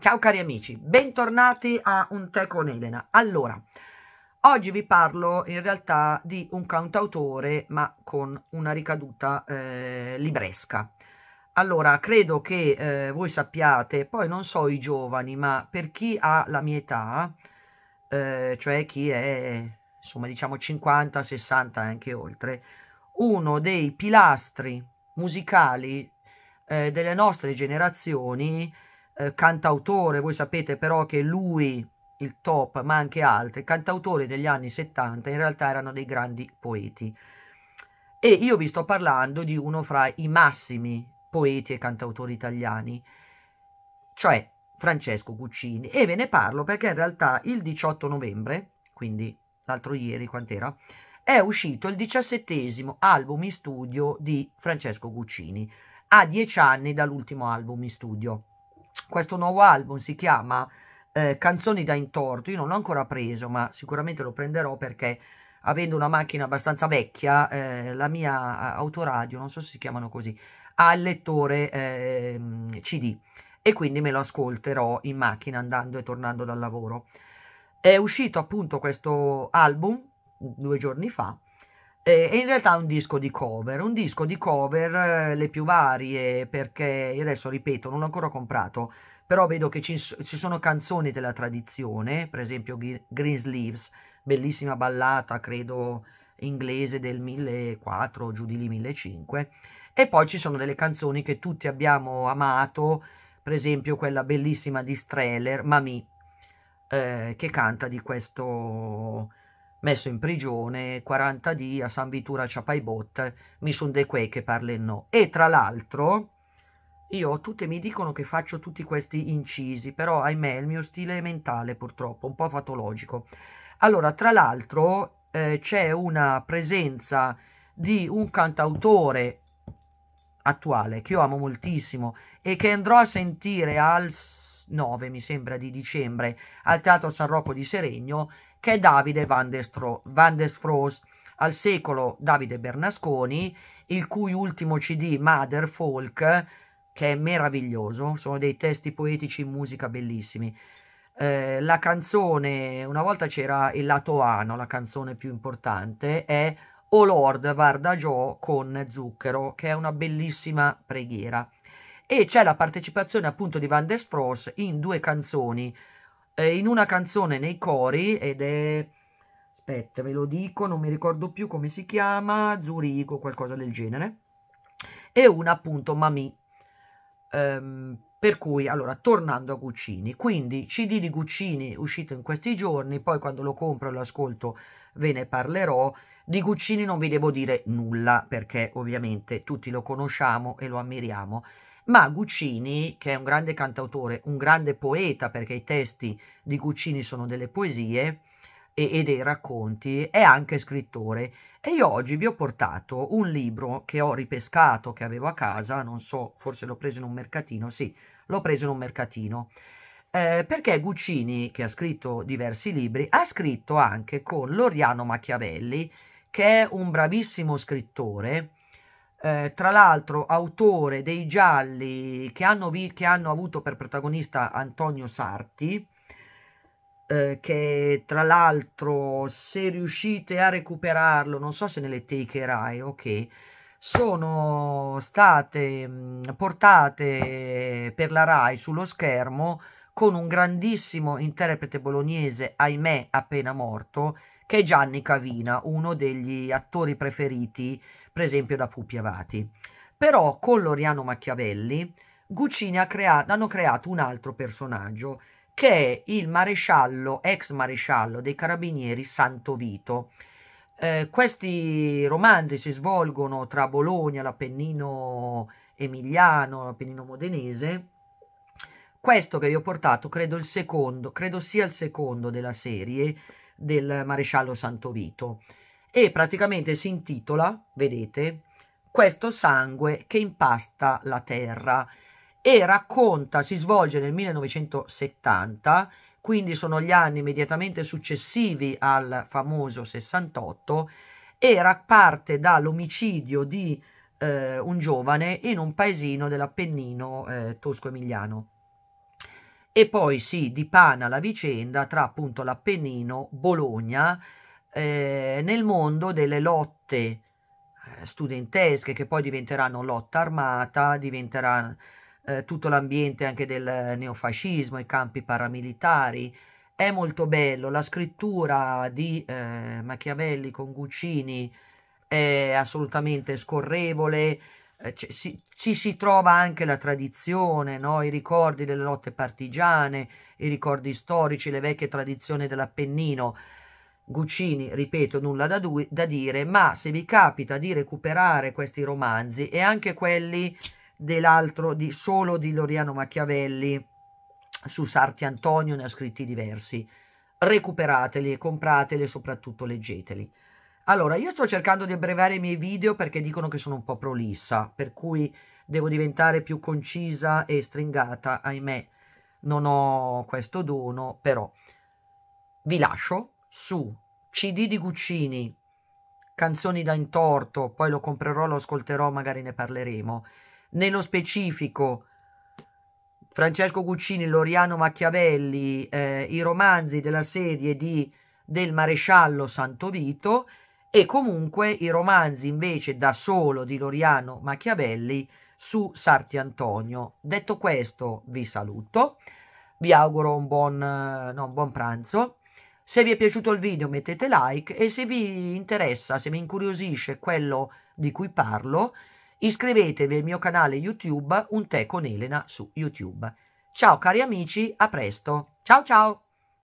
Ciao cari amici, bentornati a Un tè con Elena. Allora, oggi vi parlo in realtà di un cantautore, ma con una ricaduta eh, libresca. Allora, credo che eh, voi sappiate, poi non so i giovani, ma per chi ha la mia età, eh, cioè chi è, insomma, diciamo 50, 60 e anche oltre, uno dei pilastri musicali eh, delle nostre generazioni è eh, cantautore, voi sapete però che lui, il top, ma anche altri, cantautori degli anni 70 in realtà erano dei grandi poeti. E io vi sto parlando di uno fra i massimi poeti e cantautori italiani, cioè Francesco Guccini. E ve ne parlo perché in realtà il 18 novembre, quindi l'altro ieri, quant'era? È uscito il diciassettesimo album in studio di Francesco Guccini, a dieci anni dall'ultimo album in studio questo nuovo album si chiama eh, Canzoni da intorto, io non l'ho ancora preso ma sicuramente lo prenderò perché avendo una macchina abbastanza vecchia eh, la mia autoradio, non so se si chiamano così, ha il lettore eh, CD e quindi me lo ascolterò in macchina andando e tornando dal lavoro. È uscito appunto questo album due giorni fa è eh, in realtà un disco di cover, un disco di cover eh, le più varie, perché adesso ripeto, non l'ho ancora comprato, però vedo che ci, ci, sono canzoni della tradizione, per esempio Green Sleeves, bellissima ballata, credo inglese del 1004, giù di lì 1005, e poi ci sono delle canzoni che tutti abbiamo amato, per esempio quella bellissima di Streller, Mami, eh, che canta di questo messo in prigione 40 di a San Vitura Ciapaibot, mi sono dei quei che parlano. E tra l'altro, io tutte mi dicono che faccio tutti questi incisi, però ahimè il mio stile è mentale purtroppo, un po' patologico. Allora, tra l'altro eh, c'è una presenza di un cantautore attuale che io amo moltissimo e che andrò a sentire al 9 mi sembra di dicembre al Teatro San Rocco di Seregno che è Davide Van der, Stroos, al secolo Davide Bernasconi, il cui ultimo CD Mother Folk, che è meraviglioso, sono dei testi poetici in musica bellissimi. Eh, la canzone, una volta c'era il lato A, no? la canzone più importante, è O Lord Varda Gio con Zucchero, che è una bellissima preghiera. E c'è la partecipazione appunto di Van der Stroos in due canzoni, eh, in una canzone nei cori ed è... Aspetta, ve lo dico, non mi ricordo più come si chiama, Zurigo, qualcosa del genere. E una appunto Mamì. Um, ehm, per cui, allora, tornando a Guccini, quindi CD di Guccini uscito in questi giorni, poi quando lo compro e lo ascolto ve ne parlerò. Di Guccini non vi devo dire nulla perché ovviamente tutti lo conosciamo e lo ammiriamo ma Guccini, che è un grande cantautore, un grande poeta, perché i testi di Guccini sono delle poesie e, e, dei racconti, è anche scrittore. E io oggi vi ho portato un libro che ho ripescato, che avevo a casa, non so, forse l'ho preso in un mercatino, sì, l'ho preso in un mercatino. Eh, perché Guccini, che ha scritto diversi libri, ha scritto anche con Loriano Machiavelli, che è un bravissimo scrittore, eh, tra l'altro autore dei gialli che hanno, vi, che hanno, avuto per protagonista Antonio Sarti, eh, che tra l'altro se riuscite a recuperarlo, non so se nelle take Rai, ok, sono state portate per la Rai sullo schermo con un grandissimo interprete bolognese, ahimè appena morto, che è Gianni Cavina, uno degli attori preferiti per esempio da Pupi Avati. Però con Loriano Machiavelli Guccini ha crea- hanno creato un altro personaggio che è il maresciallo, ex maresciallo dei carabinieri Santovito. Eh, questi romanzi si svolgono tra Bologna, l'Appennino emiliano, l'Appennino modenese. Questo che vi ho portato credo, il secondo, credo sia il secondo della serie del maresciallo Santovito e praticamente si intitola, vedete, questo sangue che impasta la terra e racconta, si svolge nel 1970, quindi sono gli anni immediatamente successivi al famoso 68, era parte dall'omicidio di eh, un giovane in un paesino dell'Appennino eh, tosco-emiliano. E poi si dipana la vicenda tra appunto l'Appennino, Bologna, eh, nel mondo delle lotte eh, studentesche che poi diventeranno lotta armata, diventerà eh, tutto l'ambiente anche del neofascismo, i campi paramilitari. È molto bello, la scrittura di eh, Machiavelli con Guccini è assolutamente scorrevole, eh, ci, si, ci, si trova anche la tradizione, no? i ricordi delle lotte partigiane, i ricordi storici, le vecchie tradizioni dell'Appennino. Guccini, ripeto, nulla da, da, dire, ma se vi capita di recuperare questi romanzi e anche quelli dell'altro, di, solo di Loriano Machiavelli, su Sarti Antonio ne ha scritti diversi, recuperateli e comprateli e soprattutto leggeteli. Allora, io sto cercando di abbreviare i miei video perché dicono che sono un po' prolissa, per cui devo diventare più concisa e stringata, ahimè non ho questo dono, però vi lascio su CD di Guccini, canzoni da intorto, poi lo comprerò, lo ascolterò, magari ne parleremo. Nello specifico, Francesco Guccini, Loriano Machiavelli, eh, i romanzi della serie di, del maresciallo Santovito e comunque i romanzi invece da solo di Loriano Machiavelli su Sarti Antonio. Detto questo, vi saluto, vi auguro un buon, eh, no, un buon pranzo se vi è piaciuto il video mettete like e se vi interessa, se vi incuriosisce quello di cui parlo, iscrivetevi al mio canale YouTube Un tè con Elena su YouTube. Ciao cari amici, a presto. Ciao ciao!